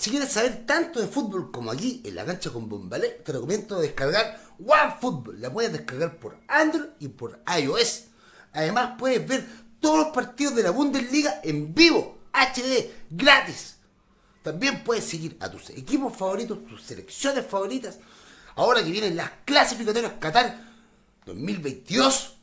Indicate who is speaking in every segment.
Speaker 1: si quieres saber tanto de fútbol como aquí en la cancha con Bombalé, te recomiendo descargar OneFootball. La puedes descargar por Android y por iOS. Además, puedes ver todos los partidos de la Bundesliga en vivo, HD, gratis. También puedes seguir a tus equipos favoritos, tus selecciones favoritas. Ahora que vienen las clasificatorias Qatar 2022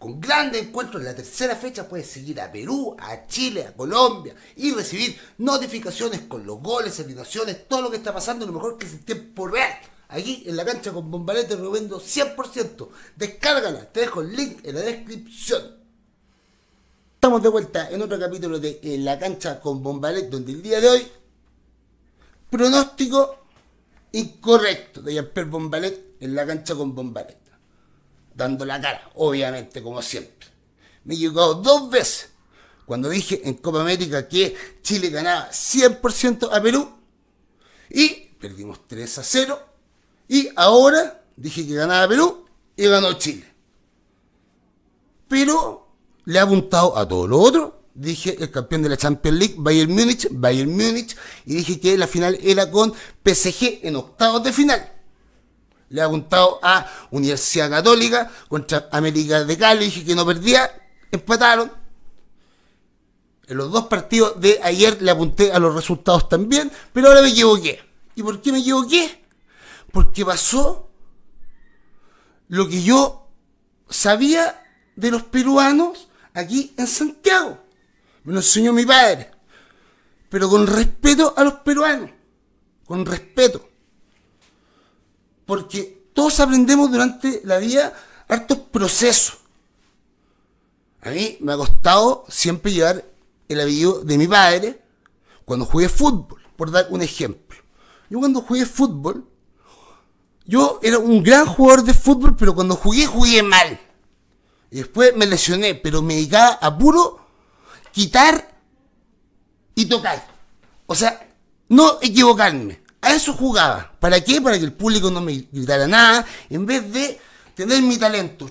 Speaker 1: con grandes encuentros en la tercera fecha puedes seguir a Perú, a Chile, a Colombia y recibir notificaciones con los goles, eliminaciones, todo lo que está pasando, lo mejor que se esté por ver Aquí en la cancha con te recomiendo 100%. Descárgala, te dejo el link en la descripción. Estamos de vuelta en otro capítulo de en La cancha con Bombalet, donde el día de hoy pronóstico incorrecto de jean Bombalet en la cancha con Bombalet dando la cara, obviamente, como siempre. Me he equivocado dos veces. Cuando dije en Copa América que Chile ganaba 100% a Perú y perdimos 3 a 0. Y ahora dije que ganaba Perú y ganó Chile. Pero le he apuntado a todo lo otro. Dije el campeón de la Champions League, Bayern Múnich, Bayern Múnich. Y dije que la final era con PSG en octavos de final. Le ha apuntado a Universidad Católica contra América de Cali, dije que no perdía, empataron. En los dos partidos de ayer le apunté a los resultados también, pero ahora me equivoqué. ¿Y por qué me equivoqué? Porque pasó lo que yo sabía de los peruanos aquí en Santiago. Me lo enseñó mi padre. Pero con respeto a los peruanos. Con respeto. Porque todos aprendemos durante la vida hartos procesos. A mí me ha costado siempre llevar el apellido de mi padre cuando jugué fútbol, por dar un ejemplo. Yo cuando jugué fútbol, yo era un gran jugador de fútbol, pero cuando jugué, jugué mal. Y después me lesioné, pero me dedicaba a puro quitar y tocar. O sea, no equivocarme. A eso jugaba. ¿Para qué? Para que el público no me gritara nada, en vez de tener mi talento,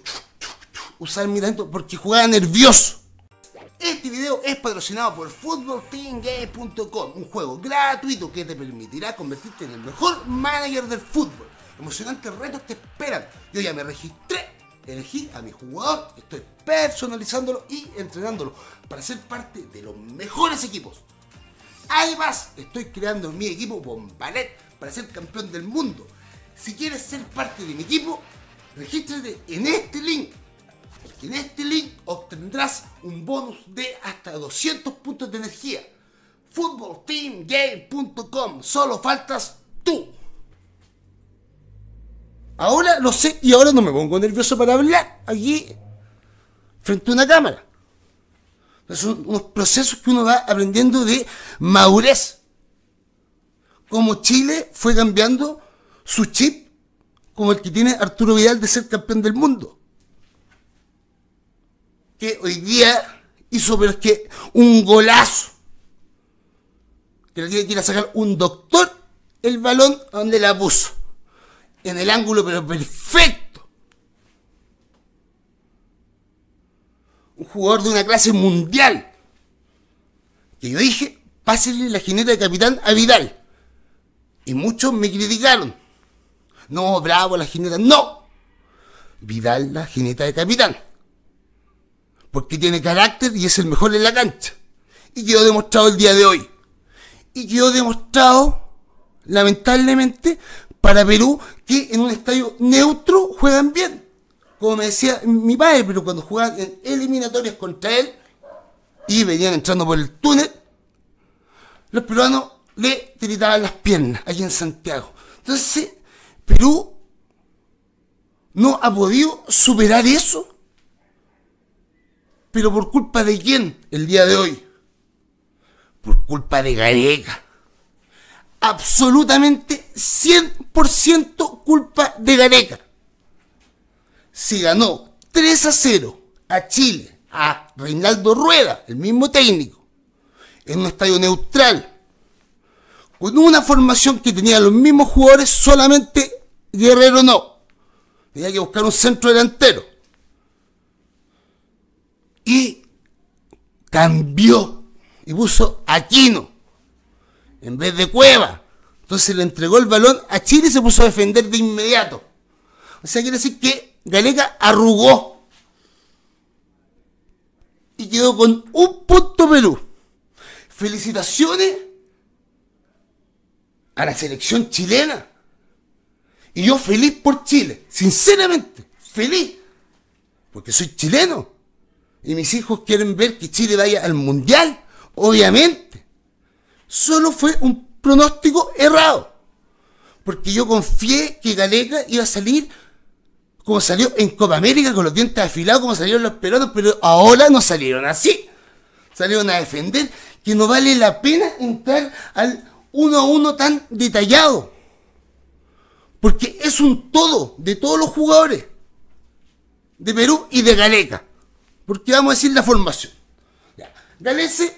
Speaker 1: usar mi talento, porque jugaba nervioso. Este video es patrocinado por footballteamgame.com, un juego gratuito que te permitirá convertirte en el mejor manager del fútbol. Emocionantes retos te esperan. Yo ya me registré, elegí a mi jugador, estoy personalizándolo y entrenándolo para ser parte de los mejores equipos. Además, estoy creando mi equipo Bombalet para ser campeón del mundo. Si quieres ser parte de mi equipo, regístrate en este link. En este link obtendrás un bonus de hasta 200 puntos de energía. Footballteamgame.com. Solo faltas tú. Ahora lo sé y ahora no me pongo nervioso para hablar aquí frente a una cámara. Son unos procesos que uno va aprendiendo de madurez. Como Chile fue cambiando su chip, como el que tiene Arturo Vidal de ser campeón del mundo. Que hoy día hizo, pero es que un golazo. Que le a sacar un doctor el balón donde la puso. En el ángulo, pero perfecto jugador de una clase mundial. Que yo dije, pásenle la jineta de capitán a Vidal. Y muchos me criticaron. No, bravo la jineta. No. Vidal la jineta de capitán. Porque tiene carácter y es el mejor en la cancha. Y quedó demostrado el día de hoy. Y quedó demostrado, lamentablemente, para Perú, que en un estadio neutro juegan bien como me decía mi padre, pero cuando jugaban en eliminatorias contra él y venían entrando por el túnel, los peruanos le tiritaban las piernas aquí en Santiago. Entonces, Perú no ha podido superar eso. Pero por culpa de quién el día de hoy? Por culpa de Gareca. Absolutamente 100% culpa de Gareca se ganó 3 a 0 a Chile, a Reinaldo Rueda, el mismo técnico, en un estadio neutral, con una formación que tenía los mismos jugadores, solamente Guerrero no. Tenía que buscar un centro delantero. Y cambió y puso Aquino en vez de Cueva. Entonces le entregó el balón a Chile y se puso a defender de inmediato. O sea, quiere decir que Galega arrugó y quedó con un punto Perú. Felicitaciones a la selección chilena. Y yo feliz por Chile, sinceramente, feliz, porque soy chileno. Y mis hijos quieren ver que Chile vaya al mundial, obviamente. Solo fue un pronóstico errado, porque yo confié que Galega iba a salir como salió en Copa América con los dientes afilados, como salieron los pelotos, pero ahora no salieron así. Salieron a defender que no vale la pena entrar al uno a uno tan detallado. Porque es un todo de todos los jugadores de Perú y de Galeca. Porque vamos a decir la formación. Galese,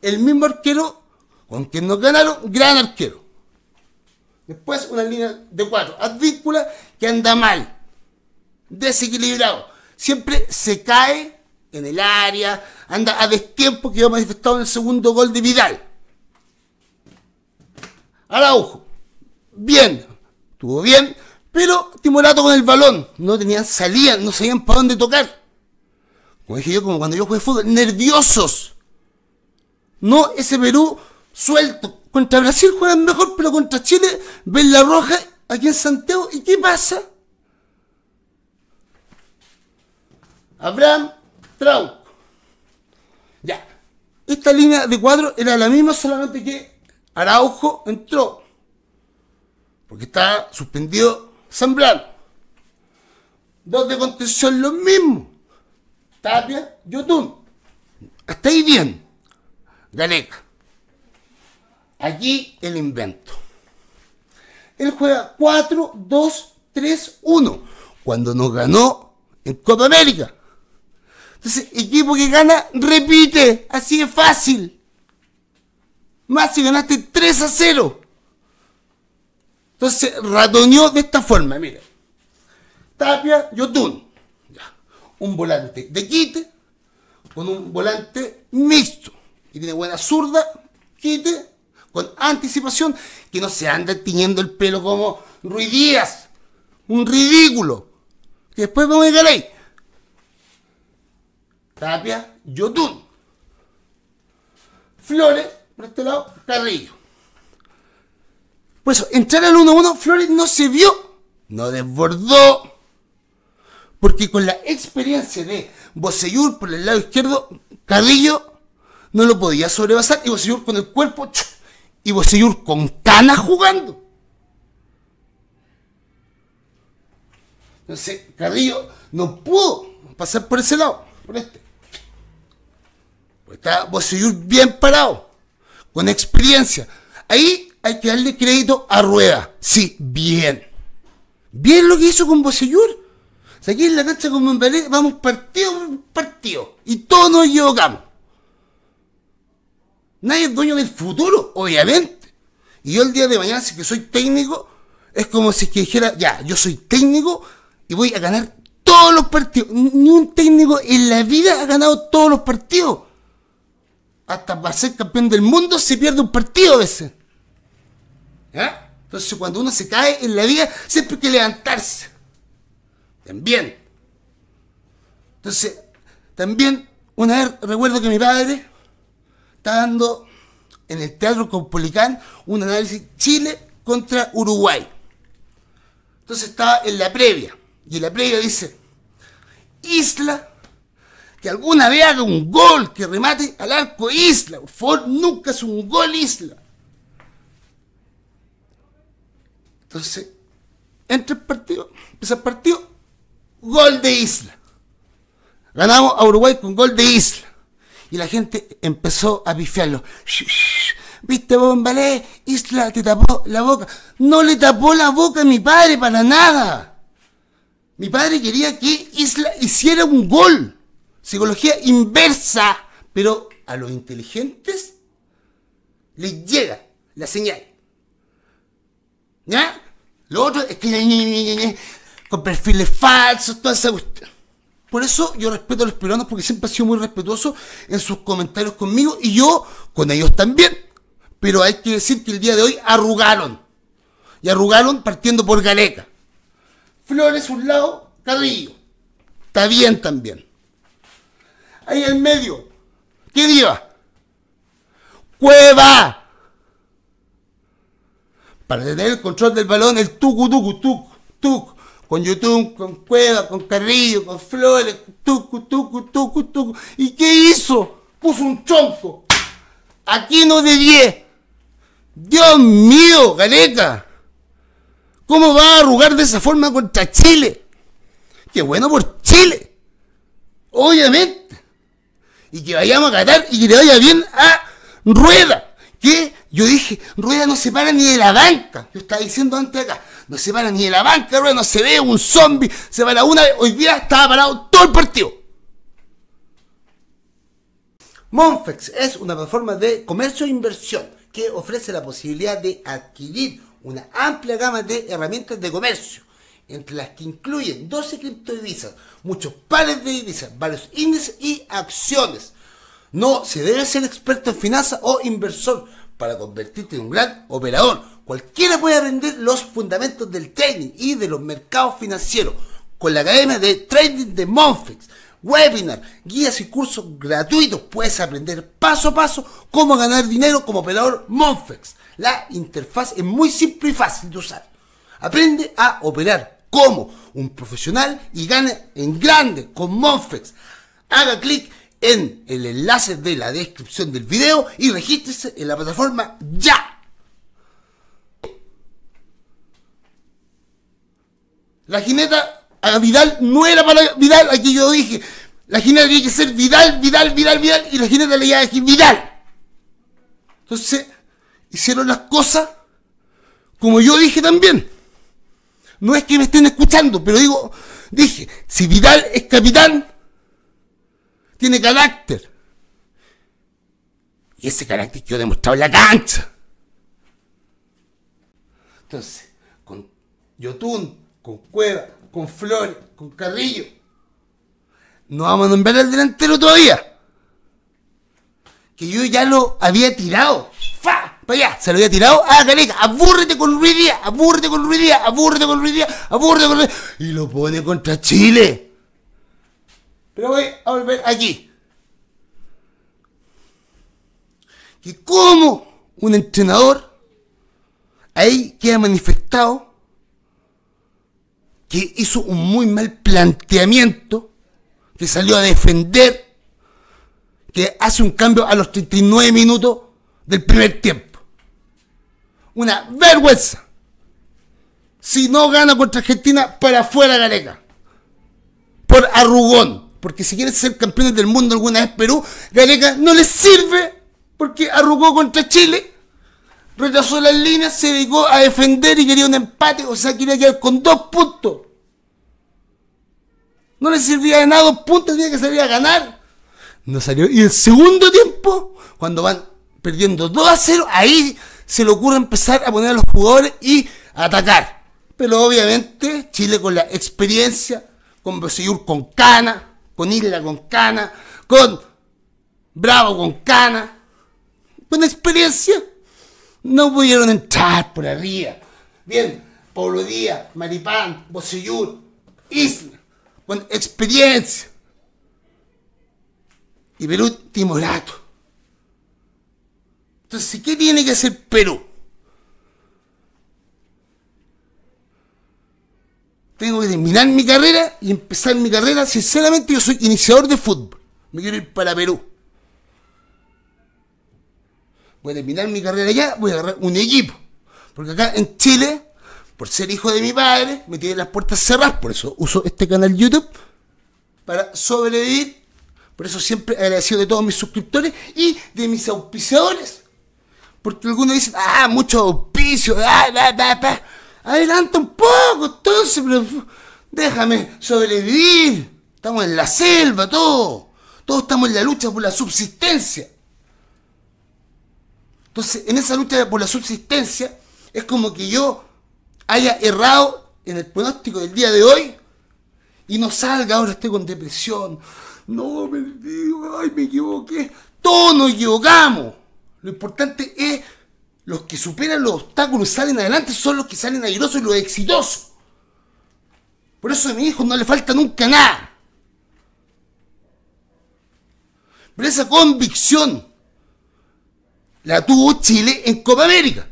Speaker 1: el mismo arquero con quien nos ganaron, gran arquero. Después una línea de cuatro. Advíncula que anda mal desequilibrado. Siempre se cae en el área, anda a destiempo que ha manifestado en el segundo gol de Vidal. Araujo, bien, estuvo bien, pero timorato con el balón, no tenían salida, no sabían para dónde tocar. Como dije yo, como cuando yo jugué fútbol, nerviosos. No, ese Perú suelto. Contra Brasil juegan mejor, pero contra Chile ven la roja aquí en Santiago. ¿Y qué pasa? Abraham Trauco. Ya. Esta línea de cuadro era la misma, solamente que Araujo entró. Porque está suspendido Zambrano. Dos de contención lo mismo. Tapia, Yotun. Hasta ahí bien. Galeca. Aquí el invento. Él juega 4, 2, 3, 1. Cuando nos ganó en Copa América. Entonces, equipo que gana, repite. Así es fácil. Más si ganaste 3 a 0. Entonces, ratoñó de esta forma, mira. Tapia, Yotun. Un volante de quite con un volante mixto. Y tiene buena zurda, quite, con anticipación, que no se anda tiñendo el pelo como Ruidías. Un ridículo. Que después vamos a llegar ahí. Tapia, Yotun. Flores, por este lado, Carrillo. Pues eso, entrar al 1-1, Flores no se vio, no desbordó. Porque con la experiencia de Boseyur por el lado izquierdo, Carrillo no lo podía sobrepasar. Y Boseyur con el cuerpo, y Boseyur con canas jugando. Entonces, Carrillo no pudo pasar por ese lado, por este. Pues está, vos bien parado, con experiencia. Ahí hay que darle crédito a Rueda. Sí, bien. Bien lo que hizo con Bosellur. aquí en la cancha con Monbelé vamos partido por partido. Y todos nos equivocamos. Nadie es dueño del futuro, obviamente. Y yo el día de mañana, si que soy técnico, es como si dijera, ya, yo soy técnico y voy a ganar todos los partidos. Ni un técnico en la vida ha ganado todos los partidos. Hasta para ser campeón del mundo se pierde un partido a veces. Entonces cuando uno se cae en la vida, siempre hay que levantarse. También. Entonces, también, una vez recuerdo que mi padre está dando en el Teatro Copolicán un análisis Chile contra Uruguay. Entonces estaba en la previa. Y en la previa dice, Isla que alguna vez haga un gol que remate al arco Isla. Por nunca es un gol Isla. Entonces, entre el partido, empezó el partido, gol de Isla. Ganamos a Uruguay con gol de Isla. Y la gente empezó a bifiarlo. ¿Viste, Bombalé? Isla te tapó la boca. No le tapó la boca a mi padre para nada. Mi padre quería que Isla hiciera un gol. Psicología inversa, pero a los inteligentes les llega la señal. ¿Ya? Lo otro es que con perfiles falsos, toda esa cuestión. Por eso yo respeto a los peruanos porque siempre han sido muy respetuosos en sus comentarios conmigo y yo con ellos también. Pero hay que decir que el día de hoy arrugaron. Y arrugaron partiendo por Galeca. Flores un lado, Carrillo. Está bien también ahí en medio. ¿Qué diga? ¡Cueva! Para tener el control del balón, el tucu tucu tuc, tuc, con YouTube, con Cueva, con Carrillo, con Flores, tucu tucu tucu tucu. ¿Y qué hizo? Puso un chonzo, Aquí no debía. Dios mío, Galeta! ¿Cómo va a arrugar de esa forma contra Chile? Qué bueno por Chile. Obviamente y que vayamos a ganar y que le vaya bien a Rueda. Que yo dije, Rueda no se para ni de la banca. Yo estaba diciendo antes acá, no se para ni de la banca, Rueda no se ve un zombie, se para una vez. Hoy día estaba parado todo el partido. Monfex es una plataforma de comercio e inversión que ofrece la posibilidad de adquirir una amplia gama de herramientas de comercio entre las que incluyen 12 divisas, muchos pares de divisas, varios índices y acciones. No se debe ser experto en finanzas o inversor para convertirte en un gran operador. Cualquiera puede aprender los fundamentos del trading y de los mercados financieros con la Academia de Trading de Monfex, Webinar, guías y cursos gratuitos. Puedes aprender paso a paso cómo ganar dinero como operador Monfex. La interfaz es muy simple y fácil de usar. Aprende a operar como un profesional y gane en grande con Monfex. Haga clic en el enlace de la descripción del video y regístrese en la plataforma ya. La jineta a Vidal no era para Vidal, aquí yo dije, la jineta tenía que ser Vidal, Vidal, Vidal, Vidal, y la jineta le iba a decir Vidal. Entonces, hicieron las cosas como yo dije también. No es que me estén escuchando, pero digo, dije, si Vidal es capitán, tiene carácter. Y ese carácter que yo he demostrado en la cancha. Entonces, con Yotun, con Cueva, con Flores, con Carrillo, no vamos a nombrar al delantero todavía. Que yo ya lo había tirado. Vaya, se lo había tirado a ah, Gareca, aburrete con Luis Díaz, con Luis Díaz, con Luis Díaz, con Luis y lo pone contra Chile. Pero voy a volver aquí. Que como un entrenador ahí queda manifestado que hizo un muy mal planteamiento, que salió a defender, que hace un cambio a los 39 minutos del primer tiempo. Una vergüenza. Si no gana contra Argentina, para afuera Gareca. Por arrugón. Porque si quiere ser campeones del mundo alguna vez Perú, Gareca no le sirve. Porque arrugó contra Chile. Retrasó las líneas, se dedicó a defender y quería un empate. O sea, quería quedar con dos puntos. No le servía de nada, dos puntos, tenía que salir a ganar. No salió. Y el segundo tiempo, cuando van perdiendo 2 a 0, ahí se le ocurre empezar a poner a los jugadores y a atacar. Pero obviamente Chile con la experiencia, con Boseyur con Cana, con Isla con Cana, con Bravo con Cana, con experiencia, no pudieron entrar por arriba. Bien, Pablo Díaz, Maripán, Boseyur, Isla, con experiencia. Y Perú Timorato. Entonces, ¿qué tiene que hacer Perú? Tengo que terminar mi carrera y empezar mi carrera. Sinceramente, yo soy iniciador de fútbol. Me quiero ir para Perú. Voy a terminar mi carrera allá, voy a agarrar un equipo. Porque acá en Chile, por ser hijo de mi padre, me tienen las puertas cerradas. Por eso uso este canal YouTube para sobrevivir. Por eso siempre agradecido de todos mis suscriptores y de mis auspiciadores porque algunos dicen, ah, mucho auspicio, ah, Adelanta un poco, entonces, pero déjame sobrevivir. Estamos en la selva, todo Todos estamos en la lucha por la subsistencia. Entonces, en esa lucha por la subsistencia, es como que yo haya errado en el pronóstico del día de hoy y no salga ahora estoy con depresión. No, me digo, ay, me equivoqué. Todos nos equivocamos. Lo importante es los que superan los obstáculos y salen adelante son los que salen airosos y los exitosos. Por eso a mi hijo no le falta nunca nada. Pero esa convicción la tuvo Chile en Copa América.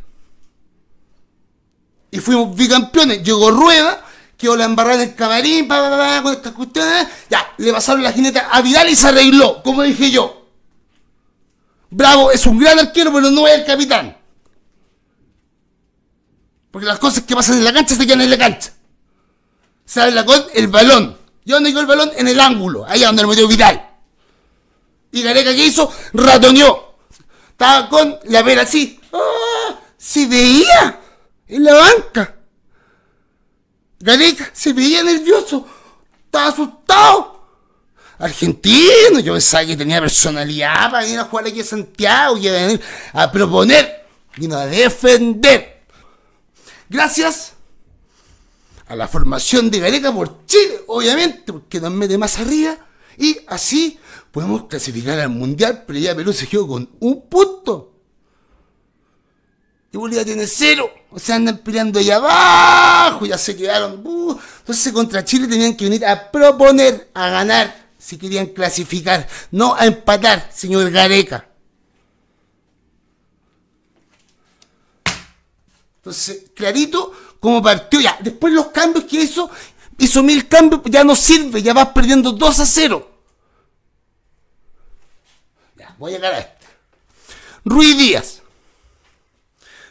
Speaker 1: Y fuimos bicampeones. Llegó Rueda, quedó la embarrada del camarín, con estas cuestiones. Ya, le pasaron la jineta a Vidal y se arregló, como dije yo. Bravo es un gran arquero, pero no es el capitán. Porque las cosas que pasan en la cancha se quedan en la cancha. sale la El balón. ¿Y dónde quedó el balón? En el ángulo. Ahí donde lo metió Vidal. Y Gareca, ¿qué hizo? Ratoneó. Estaba con la ver así. ¡Ah! Se veía en la banca. Gareca se veía nervioso. Estaba asustado argentino. Yo pensaba que tenía personalidad para venir a jugar aquí a Santiago y a venir a proponer, y a defender. Gracias a la formación de Gareca por Chile, obviamente, porque nos mete más arriba. Y así podemos clasificar al Mundial, pero ya Perú se quedó con un punto. Y Bolivia tiene cero. O sea, andan peleando allá abajo, ya se quedaron. entonces contra Chile tenían que venir a proponer, a ganar si querían clasificar, no a empatar, señor Gareca. Entonces, clarito como partió ya. Después los cambios que hizo, hizo mil cambios, ya no sirve, ya vas perdiendo 2 a 0. Ya, voy a llegar a este. Ruiz Díaz.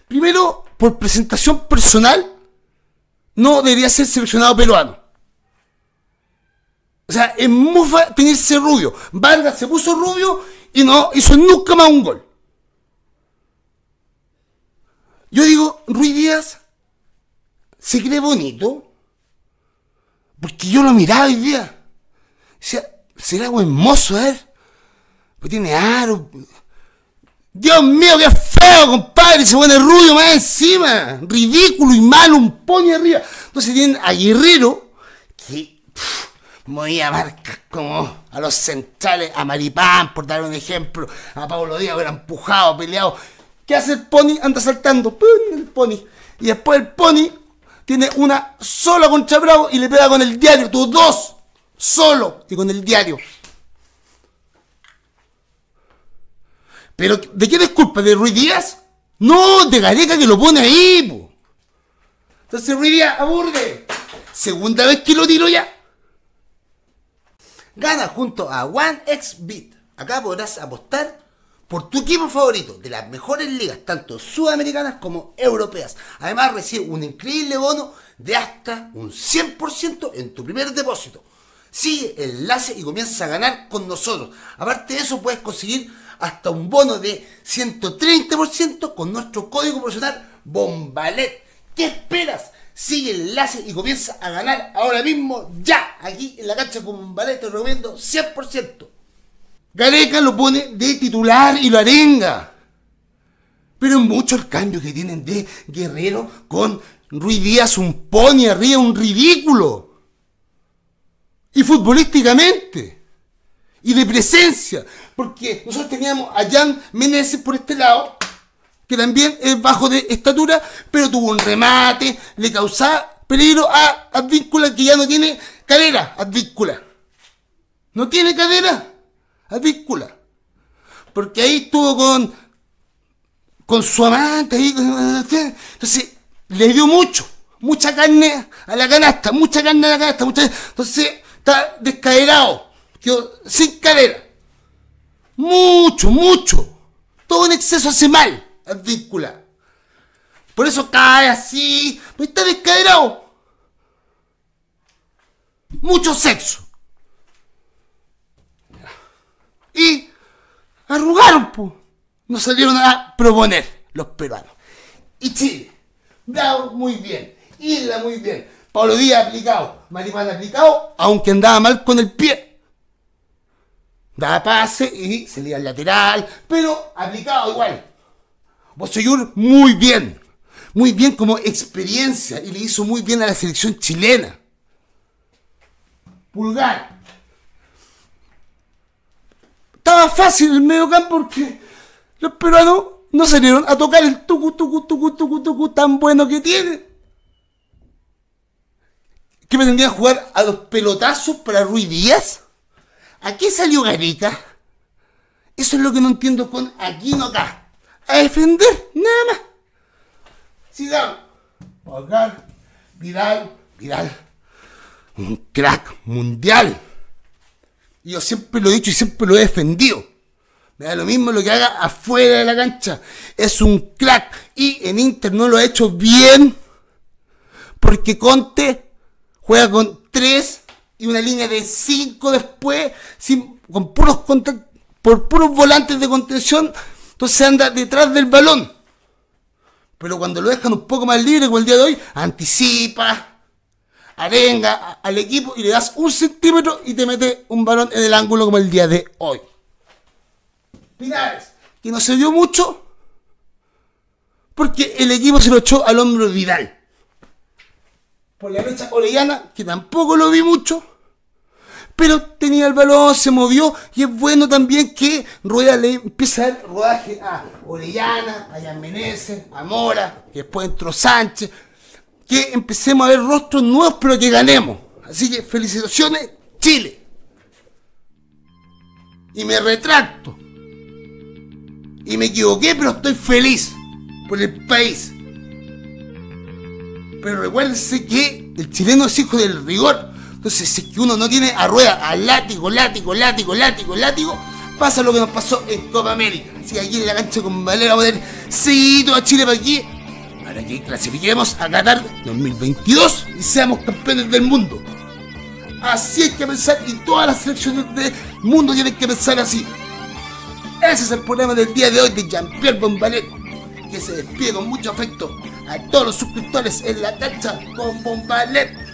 Speaker 1: Primero, por presentación personal, no debería ser seleccionado peruano. O sea, es Mufa tenerse rubio. Vargas se puso rubio y no hizo nunca más un gol. Yo digo, Ruiz Díaz se cree bonito porque yo lo miraba hoy día. O sea, será algo hermoso, ¿eh? Pues tiene aro. Dios mío, qué feo, compadre. Se pone rubio más encima. Ridículo y malo, un pony arriba. Entonces tienen a Guerrero movía marcas como a los centrales, a Maripán, por dar un ejemplo, a Pablo Díaz, era empujado, peleado. ¿Qué hace el pony? Anda saltando, ¡pum! el pony. Y después el pony tiene una sola contra Bravo y le pega con el diario, tú dos, solo, y con el diario. Pero, ¿de qué es culpa? ¿De Ruiz Díaz? No, de Gareca que lo pone ahí, Entonces Ruiz Díaz, aburre. Segunda vez que lo tiro ya. Gana junto a OneXBit. Acá podrás apostar por tu equipo favorito de las mejores ligas, tanto sudamericanas como europeas. Además, recibe un increíble bono de hasta un 100% en tu primer depósito. Sigue el enlace y comienza a ganar con nosotros. Aparte de eso, puedes conseguir hasta un bono de 130% con nuestro código promocional BOMBALET. ¿Qué esperas? Sigue el enlace y comienza a ganar ahora mismo, ya, aquí en la cancha con Valerio, te 100%. Gareca lo pone de titular y lo arenga. Pero es mucho el cambio que tienen de Guerrero con Ruiz Díaz, un pony arriba, un ridículo. Y futbolísticamente. Y de presencia. Porque nosotros teníamos a Jan Meneses por este lado que también es bajo de estatura, pero tuvo un remate, le causaba peligro a Advíncula que ya no tiene cadera, Advíncula. No tiene cadera, Advíncula. Porque ahí estuvo con, con su amante, ahí, entonces le dio mucho, mucha carne a la canasta, mucha carne a la canasta, mucha, entonces está descaderado, sin cadera. Mucho, mucho. Todo en exceso hace mal ridícula, Por eso cae así. no está Mucho sexo. Y arrugaron, No salieron a proponer los peruanos. Y Chile. Bravo, muy bien. Isla, muy bien. Pablo Díaz aplicado. Maripán aplicado, aunque andaba mal con el pie daba pase y se le al lateral, pero aplicado igual. Bosellur muy bien, muy bien como experiencia y le hizo muy bien a la selección chilena. Pulgar. Estaba fácil el medio porque los peruanos no salieron a tocar el tucu, tucu, tucu, tucu, tucu tan bueno que tiene. ¿Qué pretendía jugar a los pelotazos para Ruiz Díaz? ¿A qué salió Garita? Eso es lo que no entiendo con aquí no acá a defender, nada más. Zidane, viral, Vidal, Vidal, un crack mundial. yo siempre lo he dicho y siempre lo he defendido. Me da lo mismo lo que haga afuera de la cancha. Es un crack. Y en Inter no lo ha hecho bien. Porque Conte juega con tres y una línea de cinco después. con puros por puros volantes de contención entonces anda detrás del balón. Pero cuando lo dejan un poco más libre, como el día de hoy, anticipa, arenga al equipo y le das un centímetro y te mete un balón en el ángulo como el día de hoy. Pinares, que no se dio mucho porque el equipo se lo echó al hombro Vidal. Por la derecha Orellana, que tampoco lo vi mucho pero tenía el balón, se movió y es bueno también que Rueda le empieza a rodaje a Orellana, a Jan a Mora, que después entró Sánchez, que empecemos a ver rostros nuevos, pero que ganemos. Así que felicitaciones, Chile. Y me retracto. Y me equivoqué, pero estoy feliz por el país. Pero recuérdense que el chileno es hijo del rigor entonces, si es que uno no tiene a rueda, a látigo, látigo, látigo, látigo, látigo, pasa lo que nos pasó en Copa América. si aquí en la cancha con Valera vamos a tener seguido a Chile para aquí, para que clasifiquemos a Qatar 2022 y seamos campeones del mundo. Así hay que pensar y todas las selecciones del mundo tienen que pensar así. Ese es el problema del día de hoy de Jean-Pierre Bombalet, que se despide con mucho afecto a todos los suscriptores en la cancha con Bombalet.